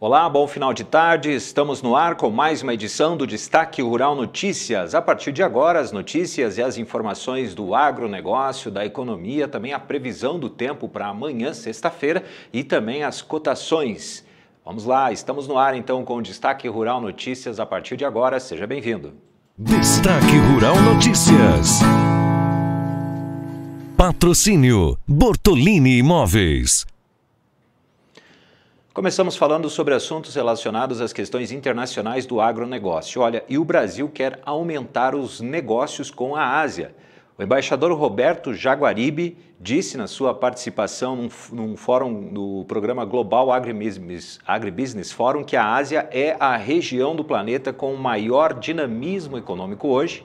Olá, bom final de tarde. Estamos no ar com mais uma edição do Destaque Rural Notícias. A partir de agora, as notícias e as informações do agronegócio, da economia, também a previsão do tempo para amanhã, sexta-feira, e também as cotações. Vamos lá, estamos no ar então com o Destaque Rural Notícias a partir de agora. Seja bem-vindo. Destaque Rural Notícias. Patrocínio Bortolini Imóveis. Começamos falando sobre assuntos relacionados às questões internacionais do agronegócio. Olha, e o Brasil quer aumentar os negócios com a Ásia. O embaixador Roberto Jaguaribe disse na sua participação num, num fórum do programa Global Agribusiness, Agribusiness Forum que a Ásia é a região do planeta com maior dinamismo econômico hoje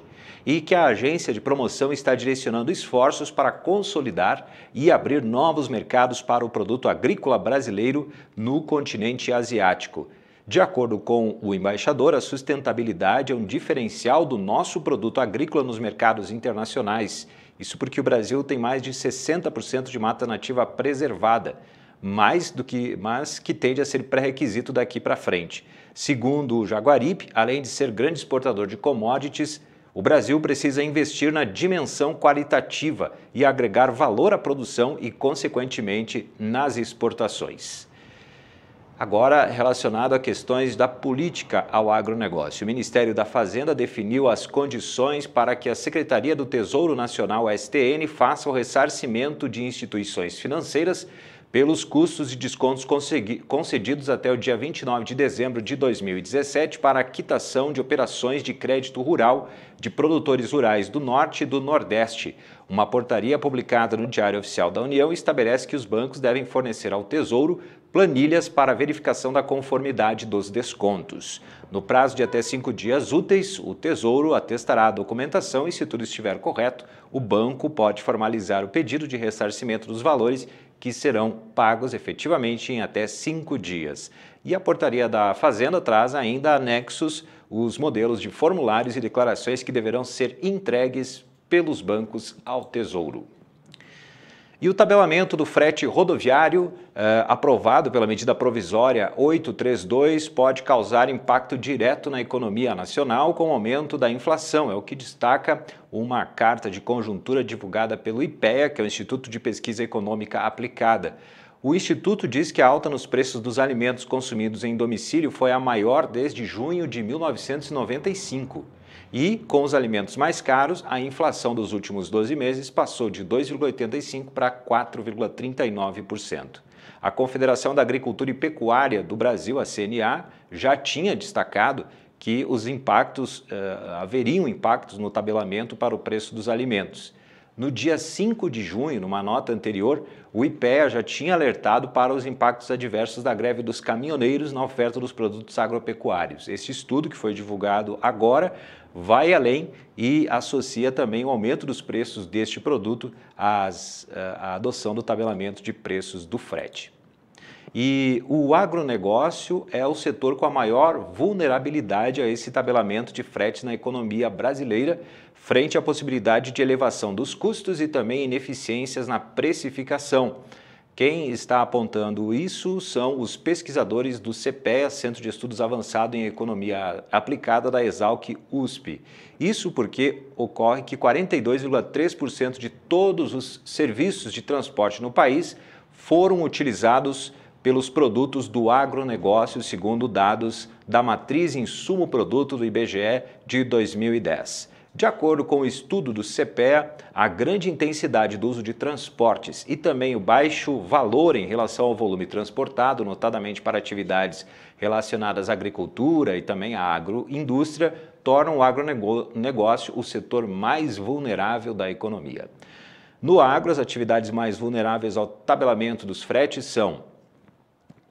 e que a agência de promoção está direcionando esforços para consolidar e abrir novos mercados para o produto agrícola brasileiro no continente asiático. De acordo com o embaixador, a sustentabilidade é um diferencial do nosso produto agrícola nos mercados internacionais. Isso porque o Brasil tem mais de 60% de mata nativa preservada, mais do que, mas que tende a ser pré-requisito daqui para frente. Segundo o Jaguaripe, além de ser grande exportador de commodities, o Brasil precisa investir na dimensão qualitativa e agregar valor à produção e, consequentemente, nas exportações. Agora, relacionado a questões da política ao agronegócio, o Ministério da Fazenda definiu as condições para que a Secretaria do Tesouro Nacional, STN, faça o ressarcimento de instituições financeiras pelos custos e descontos concedidos até o dia 29 de dezembro de 2017 para a quitação de operações de crédito rural de produtores rurais do Norte e do Nordeste. Uma portaria publicada no Diário Oficial da União estabelece que os bancos devem fornecer ao Tesouro planilhas para verificação da conformidade dos descontos. No prazo de até cinco dias úteis, o Tesouro atestará a documentação e, se tudo estiver correto, o banco pode formalizar o pedido de ressarcimento dos valores que serão pagos efetivamente em até cinco dias. E a portaria da Fazenda traz ainda anexos os modelos de formulários e declarações que deverão ser entregues pelos bancos ao Tesouro. E o tabelamento do frete rodoviário, eh, aprovado pela medida provisória 832, pode causar impacto direto na economia nacional com o aumento da inflação, é o que destaca uma carta de conjuntura divulgada pelo IPEA, que é o Instituto de Pesquisa Econômica Aplicada. O Instituto diz que a alta nos preços dos alimentos consumidos em domicílio foi a maior desde junho de 1995. E, com os alimentos mais caros, a inflação dos últimos 12 meses passou de 2,85% para 4,39%. A Confederação da Agricultura e Pecuária do Brasil, a CNA, já tinha destacado que os impactos, uh, haveriam impactos no tabelamento para o preço dos alimentos. No dia 5 de junho, numa nota anterior, o IPEA já tinha alertado para os impactos adversos da greve dos caminhoneiros na oferta dos produtos agropecuários. Esse estudo, que foi divulgado agora, vai além e associa também o aumento dos preços deste produto às, eh, à adoção do tabelamento de preços do frete. E o agronegócio é o setor com a maior vulnerabilidade a esse tabelamento de frete na economia brasileira, frente à possibilidade de elevação dos custos e também ineficiências na precificação. Quem está apontando isso são os pesquisadores do CPEA, Centro de Estudos Avançado em Economia Aplicada da Exalc USP. Isso porque ocorre que 42,3% de todos os serviços de transporte no país foram utilizados pelos produtos do agronegócio, segundo dados da matriz insumo produto do IBGE de 2010. De acordo com o estudo do CPEA, a grande intensidade do uso de transportes e também o baixo valor em relação ao volume transportado, notadamente para atividades relacionadas à agricultura e também à agroindústria, tornam o agronegócio o setor mais vulnerável da economia. No agro, as atividades mais vulneráveis ao tabelamento dos fretes são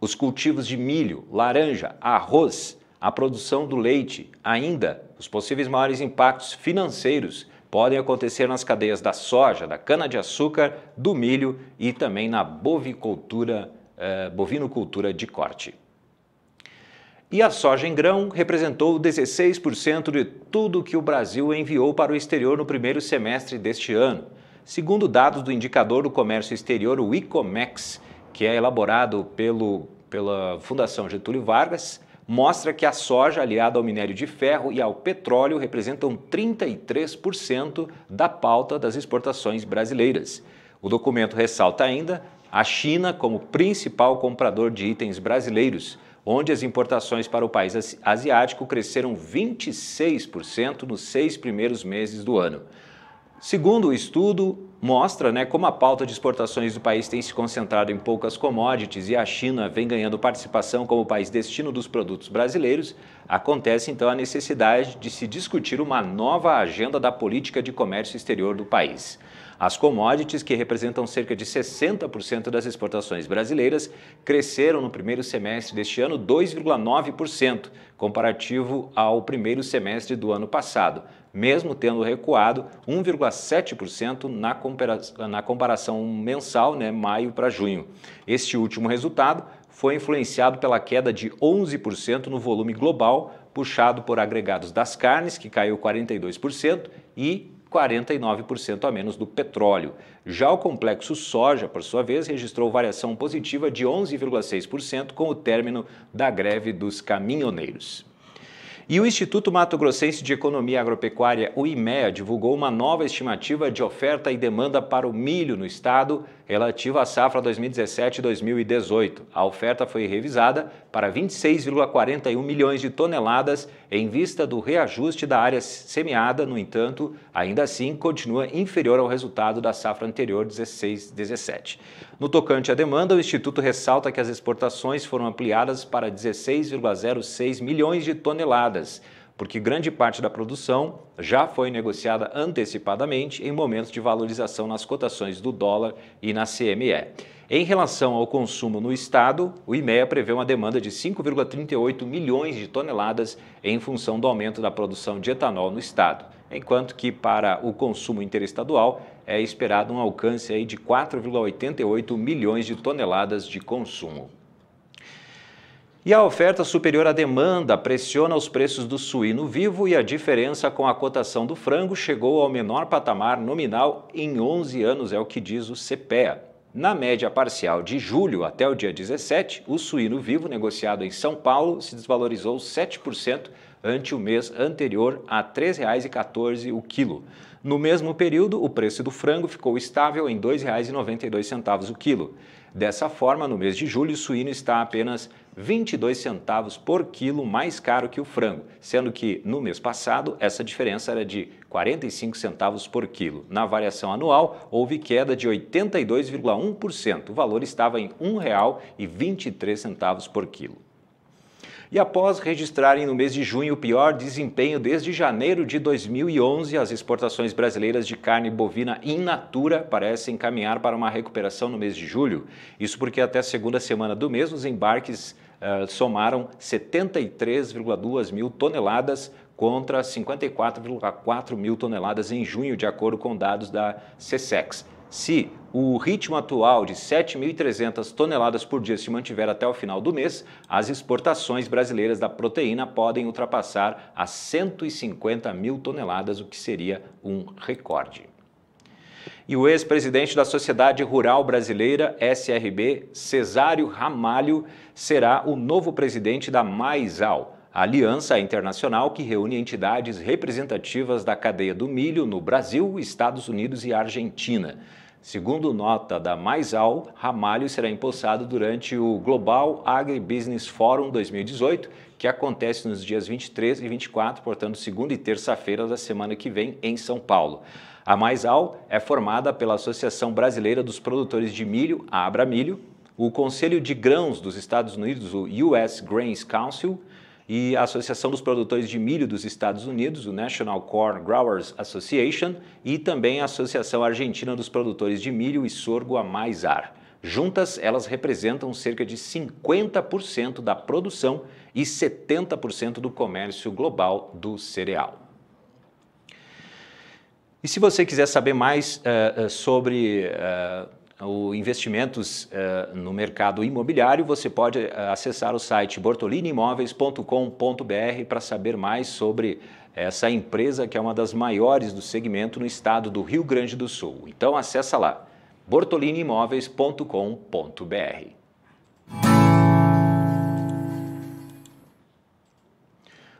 os cultivos de milho, laranja, arroz, a produção do leite. Ainda, os possíveis maiores impactos financeiros podem acontecer nas cadeias da soja, da cana-de-açúcar, do milho e também na bovicultura, eh, bovinocultura de corte. E a soja em grão representou 16% de tudo que o Brasil enviou para o exterior no primeiro semestre deste ano, segundo dados do indicador do comércio exterior, o ICOMEX, que é elaborado pelo, pela Fundação Getúlio Vargas mostra que a soja, aliada ao minério de ferro e ao petróleo, representam 33% da pauta das exportações brasileiras. O documento ressalta ainda a China como principal comprador de itens brasileiros, onde as importações para o país asiático cresceram 26% nos seis primeiros meses do ano. Segundo o estudo, mostra né, como a pauta de exportações do país tem se concentrado em poucas commodities e a China vem ganhando participação como país destino dos produtos brasileiros, acontece então a necessidade de se discutir uma nova agenda da política de comércio exterior do país. As commodities, que representam cerca de 60% das exportações brasileiras, cresceram no primeiro semestre deste ano 2,9%, comparativo ao primeiro semestre do ano passado mesmo tendo recuado 1,7% na, comparação mensal, né, maio para junho. Este último resultado foi influenciado pela queda de 11% no volume global, puxado por agregados das carnes, que caiu 42%, e 49% a menos do petróleo. Já o complexo soja, por sua vez, registrou variação positiva de 11,6% com o término da greve dos caminhoneiros. E o Instituto Mato Grossense de Economia Agropecuária, o IMEA, divulgou uma nova estimativa de oferta e demanda para o milho no estado relativo à safra 2017-2018. A oferta foi revisada para 26,41 milhões de toneladas em vista do reajuste da área semeada, no entanto, ainda assim continua inferior ao resultado da safra anterior 16-17. No tocante à demanda, o Instituto ressalta que as exportações foram ampliadas para 16,06 milhões de toneladas porque grande parte da produção já foi negociada antecipadamente em momentos de valorização nas cotações do dólar e na CME. Em relação ao consumo no estado, o IMEA prevê uma demanda de 5,38 milhões de toneladas em função do aumento da produção de etanol no estado, enquanto que para o consumo interestadual é esperado um alcance de 4,88 milhões de toneladas de consumo. E a oferta superior à demanda pressiona os preços do suíno vivo e a diferença com a cotação do frango chegou ao menor patamar nominal em 11 anos, é o que diz o CPEA. Na média parcial de julho até o dia 17, o suíno vivo negociado em São Paulo se desvalorizou 7% ante o mês anterior a R$ 3,14 o quilo. No mesmo período, o preço do frango ficou estável em R$ 2,92 o quilo. Dessa forma, no mês de julho, o suíno está apenas 22 centavos por quilo mais caro que o frango, sendo que no mês passado essa diferença era de 45 centavos por quilo. Na variação anual, houve queda de 82,1%. O valor estava em R$ 1,23 por quilo. E após registrarem no mês de junho o pior desempenho desde janeiro de 2011, as exportações brasileiras de carne bovina in natura parecem caminhar para uma recuperação no mês de julho. Isso porque até a segunda semana do mês os embarques eh, somaram 73,2 mil toneladas contra 54,4 mil toneladas em junho, de acordo com dados da CSEX. Se o ritmo atual de 7.300 toneladas por dia se mantiver até o final do mês, as exportações brasileiras da proteína podem ultrapassar as 150 mil toneladas, o que seria um recorde e o ex-presidente da Sociedade Rural Brasileira, SRB, Cesário Ramalho, será o novo presidente da Maisal, aliança internacional que reúne entidades representativas da cadeia do milho no Brasil, Estados Unidos e Argentina. Segundo nota da Maisal, Ramalho será empossado durante o Global Agribusiness Forum 2018, que acontece nos dias 23 e 24, portanto, segunda e terça-feira da semana que vem, em São Paulo. A Maisal é formada pela Associação Brasileira dos Produtores de Milho, a Abramilho, o Conselho de Grãos dos Estados Unidos, o US Grains Council, e a Associação dos Produtores de Milho dos Estados Unidos, o National Corn Growers Association, e também a Associação Argentina dos Produtores de Milho e Sorgo, a Maisar. Juntas, elas representam cerca de 50% da produção e 70% do comércio global do cereal. E se você quiser saber mais uh, sobre uh, o investimentos uh, no mercado imobiliário, você pode acessar o site bortoliniimóveis.com.br para saber mais sobre essa empresa que é uma das maiores do segmento no estado do Rio Grande do Sul. Então acessa lá bortoliniimóveis.com.br.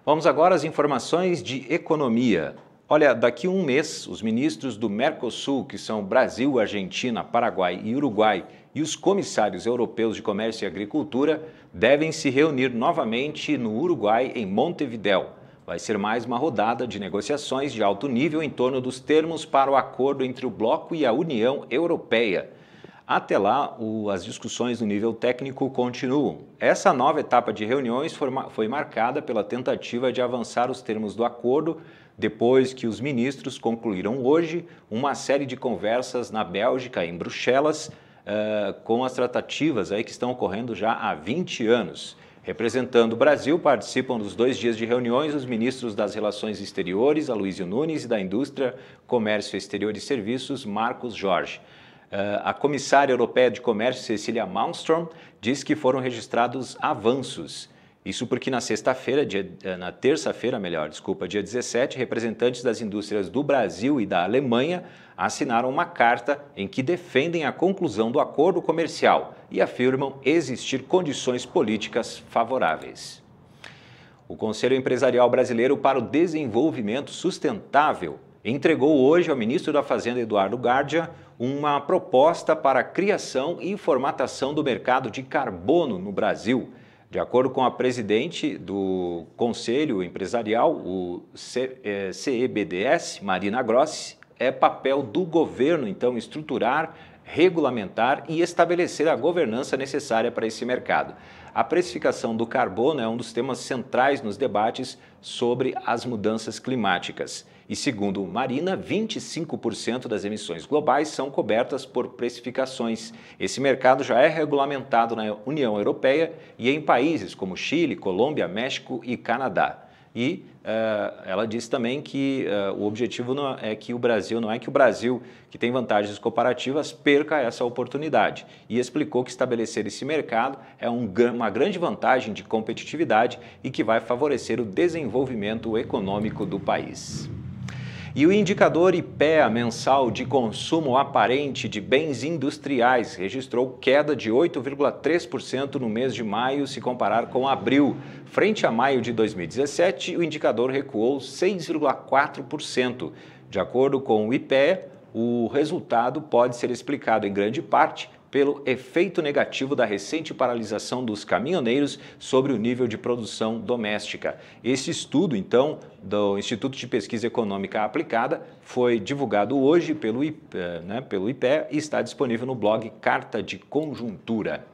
Vamos agora às informações de economia. Olha, daqui a um mês, os ministros do Mercosul, que são Brasil, Argentina, Paraguai e Uruguai, e os comissários europeus de comércio e agricultura devem se reunir novamente no Uruguai, em Montevideo. Vai ser mais uma rodada de negociações de alto nível em torno dos termos para o acordo entre o bloco e a União Europeia. Até lá, o, as discussões no nível técnico continuam. Essa nova etapa de reuniões foi, foi marcada pela tentativa de avançar os termos do acordo depois que os ministros concluíram hoje uma série de conversas na Bélgica, em Bruxelas, uh, com as tratativas aí que estão ocorrendo já há 20 anos. Representando o Brasil, participam dos dois dias de reuniões os ministros das Relações Exteriores, Aloysio Nunes, e da Indústria, Comércio Exterior e Serviços, Marcos Jorge. Uh, a comissária europeia de comércio, Cecília Malmström, diz que foram registrados avanços isso porque na sexta-feira, eh, na terça-feira, melhor, desculpa, dia 17, representantes das indústrias do Brasil e da Alemanha assinaram uma carta em que defendem a conclusão do acordo comercial e afirmam existir condições políticas favoráveis. O Conselho Empresarial Brasileiro para o Desenvolvimento Sustentável entregou hoje ao ministro da Fazenda Eduardo Gardia uma proposta para a criação e formatação do mercado de carbono no Brasil de acordo com a presidente do Conselho Empresarial, o CEBDS, é, Marina Grossi, é papel do governo, então, estruturar, regulamentar e estabelecer a governança necessária para esse mercado. A precificação do carbono é um dos temas centrais nos debates sobre as mudanças climáticas. E segundo Marina, 25% das emissões globais são cobertas por precificações. Esse mercado já é regulamentado na União Europeia e em países como Chile, Colômbia, México e Canadá. E uh, ela disse também que uh, o objetivo não é que o Brasil, não é que o Brasil, que tem vantagens comparativas, perca essa oportunidade. E explicou que estabelecer esse mercado é um, uma grande vantagem de competitividade e que vai favorecer o desenvolvimento econômico do país. E o indicador IPEA mensal de consumo aparente de bens industriais registrou queda de 8,3% no mês de maio se comparar com abril. Frente a maio de 2017, o indicador recuou 6,4%. De acordo com o IPEA, o resultado pode ser explicado em grande parte pelo efeito negativo da recente paralisação dos caminhoneiros sobre o nível de produção doméstica. Esse estudo, então, do Instituto de Pesquisa Econômica Aplicada foi divulgado hoje pelo, eh, né, pelo IPE e está disponível no blog Carta de Conjuntura.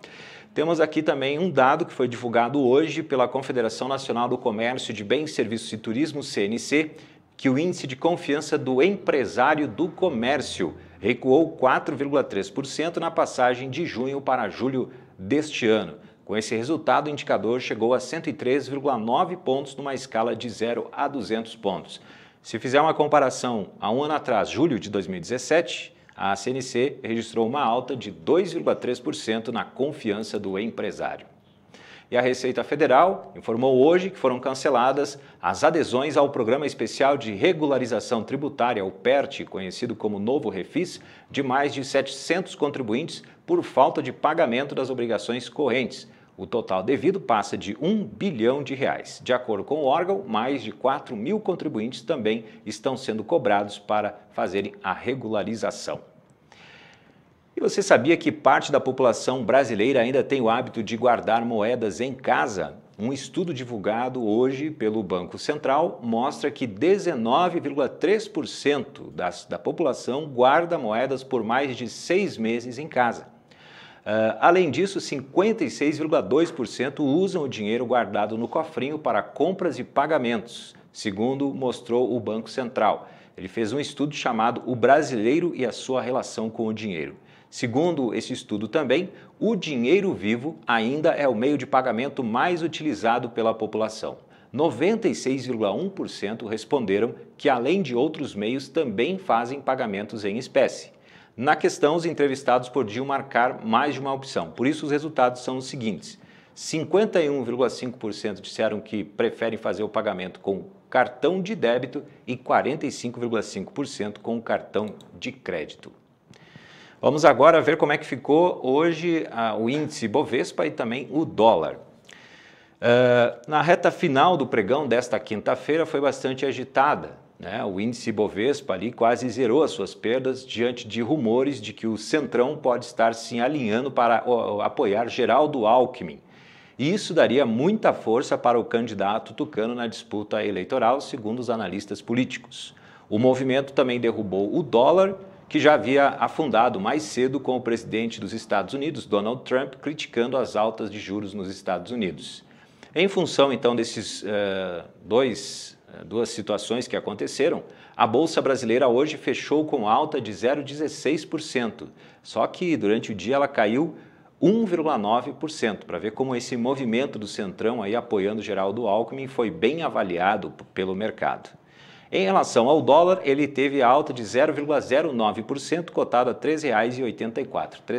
Temos aqui também um dado que foi divulgado hoje pela Confederação Nacional do Comércio de Bens, Serviços e Turismo, CNC, que o índice de confiança do empresário do comércio recuou 4,3% na passagem de junho para julho deste ano. Com esse resultado, o indicador chegou a 103,9 pontos numa escala de 0 a 200 pontos. Se fizer uma comparação a um ano atrás, julho de 2017, a CNC registrou uma alta de 2,3% na confiança do empresário. E a Receita Federal informou hoje que foram canceladas as adesões ao Programa Especial de Regularização Tributária, o PERT, conhecido como Novo Refis, de mais de 700 contribuintes por falta de pagamento das obrigações correntes. O total devido passa de 1 bilhão de reais. De acordo com o órgão, mais de 4 mil contribuintes também estão sendo cobrados para fazerem a regularização. E você sabia que parte da população brasileira ainda tem o hábito de guardar moedas em casa? Um estudo divulgado hoje pelo Banco Central mostra que 19,3% da população guarda moedas por mais de seis meses em casa. Uh, além disso, 56,2% usam o dinheiro guardado no cofrinho para compras e pagamentos, segundo mostrou o Banco Central. Ele fez um estudo chamado O Brasileiro e a Sua Relação com o Dinheiro. Segundo esse estudo também, o dinheiro vivo ainda é o meio de pagamento mais utilizado pela população. 96,1% responderam que, além de outros meios, também fazem pagamentos em espécie. Na questão, os entrevistados podiam marcar mais de uma opção, por isso os resultados são os seguintes: 51,5% disseram que preferem fazer o pagamento com cartão de débito e 45,5% com cartão de crédito. Vamos agora ver como é que ficou hoje ah, o índice Bovespa e também o dólar. Ah, na reta final do pregão desta quinta-feira foi bastante agitada. Né? O índice Bovespa ali quase zerou as suas perdas diante de rumores de que o Centrão pode estar se alinhando para apoiar Geraldo Alckmin. E isso daria muita força para o candidato tucano na disputa eleitoral, segundo os analistas políticos. O movimento também derrubou o dólar que já havia afundado mais cedo com o presidente dos Estados Unidos, Donald Trump, criticando as altas de juros nos Estados Unidos. Em função então desses uh, dois, eh, duas situações que aconteceram, a bolsa brasileira hoje fechou com alta de 0,16%. Só que durante o dia ela caiu 1,9%, para ver como esse movimento do Centrão aí apoiando Geraldo Alckmin foi bem avaliado pelo mercado. Em relação ao dólar, ele teve alta de 0,09%, cotado a R$ 13,84. R$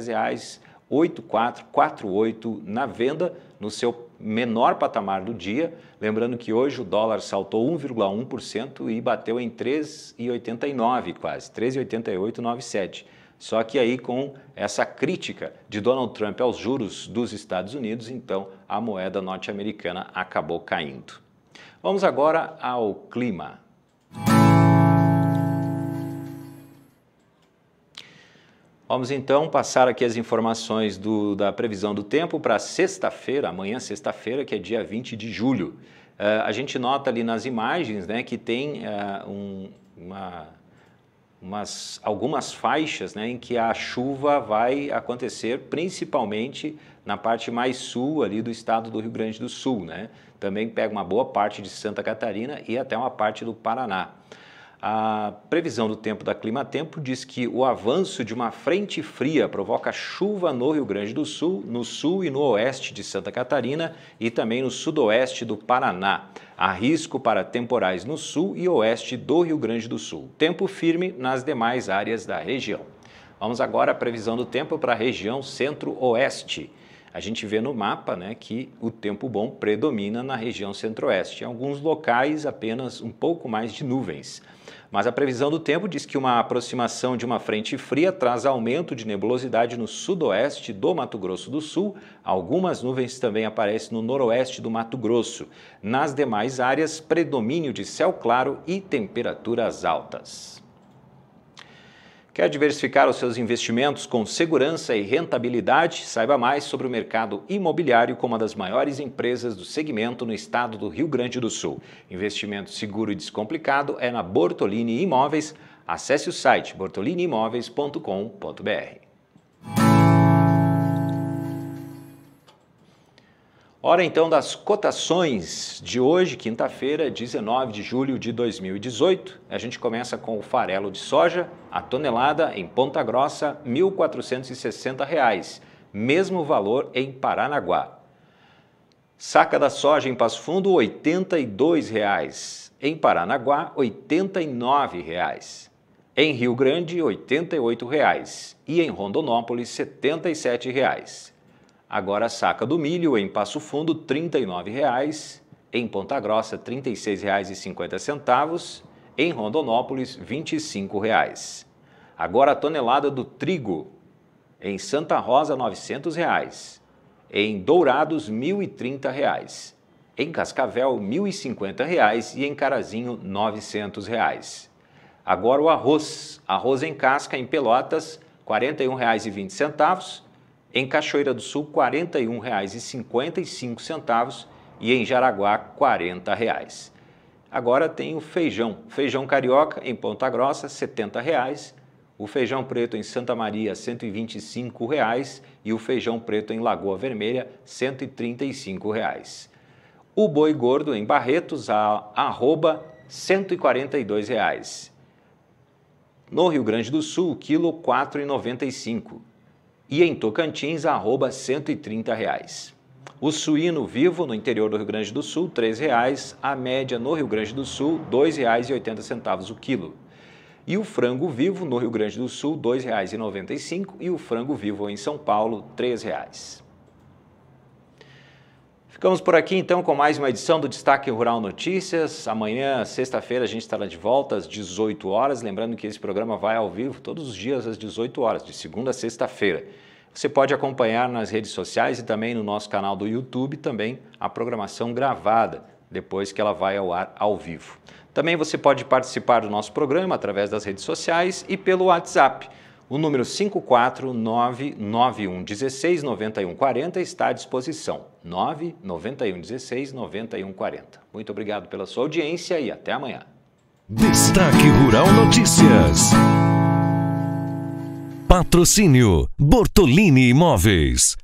13,8448 na venda, no seu menor patamar do dia. Lembrando que hoje o dólar saltou 1,1% e bateu em 3,89 quase, 3,8897. Só que aí com essa crítica de Donald Trump aos juros dos Estados Unidos, então a moeda norte-americana acabou caindo. Vamos agora ao clima. Vamos então passar aqui as informações do, da previsão do tempo para sexta-feira, amanhã sexta-feira, que é dia 20 de julho. Uh, a gente nota ali nas imagens né, que tem uh, um, uma, umas, algumas faixas né, em que a chuva vai acontecer principalmente na parte mais sul ali do estado do Rio Grande do Sul. Né? Também pega uma boa parte de Santa Catarina e até uma parte do Paraná. A previsão do tempo da Climatempo diz que o avanço de uma frente fria provoca chuva no Rio Grande do Sul, no sul e no oeste de Santa Catarina e também no sudoeste do Paraná. Há risco para temporais no sul e oeste do Rio Grande do Sul. Tempo firme nas demais áreas da região. Vamos agora à previsão do tempo para a região centro-oeste. A gente vê no mapa né, que o tempo bom predomina na região centro-oeste. Em alguns locais, apenas um pouco mais de nuvens. Mas a previsão do tempo diz que uma aproximação de uma frente fria traz aumento de nebulosidade no sudoeste do Mato Grosso do Sul. Algumas nuvens também aparecem no noroeste do Mato Grosso. Nas demais áreas, predomínio de céu claro e temperaturas altas. Quer diversificar os seus investimentos com segurança e rentabilidade? Saiba mais sobre o mercado imobiliário com uma das maiores empresas do segmento no estado do Rio Grande do Sul. Investimento seguro e descomplicado é na Bortolini Imóveis. Acesse o site bortoliniimóveis.com.br. Hora então das cotações de hoje, quinta-feira, 19 de julho de 2018. A gente começa com o farelo de soja, a tonelada em Ponta Grossa, R$ 1.460, mesmo valor em Paranaguá. Saca da soja em Passo Fundo, R$ 82,00. Em Paranaguá, R$ 89,00. Em Rio Grande, R$ 88,00. E em Rondonópolis, R$ 77,00. Agora a saca do milho em Passo Fundo R$ 39,00, em Ponta Grossa R$ 36,50, em Rondonópolis R$ 25,00. Agora a tonelada do trigo em Santa Rosa R$ 900, reais. em Dourados R$ 1.030, reais. em Cascavel R$ 1.050 e em Carazinho R$ 900. Reais. Agora o arroz, arroz em casca em Pelotas R$ 41,20, em Cachoeira do Sul R$ 41,55 e em Jaraguá R$ reais. Agora tem o feijão, feijão carioca em Ponta Grossa R$ reais, o feijão preto em Santa Maria R$ reais e o feijão preto em Lagoa Vermelha R$ reais. O boi gordo em Barretos a arroba R$ reais. No Rio Grande do Sul, o quilo R$ 4,95 e em Tocantins, arroba 130 reais. O suíno vivo no interior do Rio Grande do Sul, R$ reais, a média no Rio Grande do Sul, R$ 2,80 o quilo. E o frango vivo no Rio Grande do Sul, R$ 2,95 e o frango vivo em São Paulo, R$ reais. Ficamos por aqui então com mais uma edição do Destaque Rural Notícias. Amanhã, sexta-feira, a gente estará de volta às 18 horas. Lembrando que esse programa vai ao vivo todos os dias às 18 horas, de segunda a sexta-feira. Você pode acompanhar nas redes sociais e também no nosso canal do YouTube também a programação gravada, depois que ela vai ao ar ao vivo. Também você pode participar do nosso programa através das redes sociais e pelo WhatsApp. O número 54991 16 91 está à disposição. 991 16 91 Muito obrigado pela sua audiência e até amanhã. Destaque Rural Notícias. Patrocínio Bortolini Imóveis.